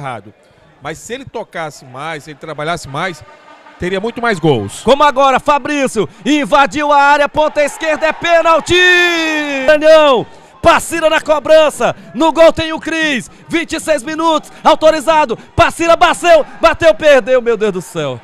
errado. Mas se ele tocasse mais, se ele trabalhasse mais, teria muito mais gols. Como agora, Fabrício invadiu a área, ponta esquerda é pênalti! Daniel, Passira na cobrança, no gol tem o Cris, 26 minutos, autorizado, Passira bateu, bateu, perdeu, meu Deus do céu.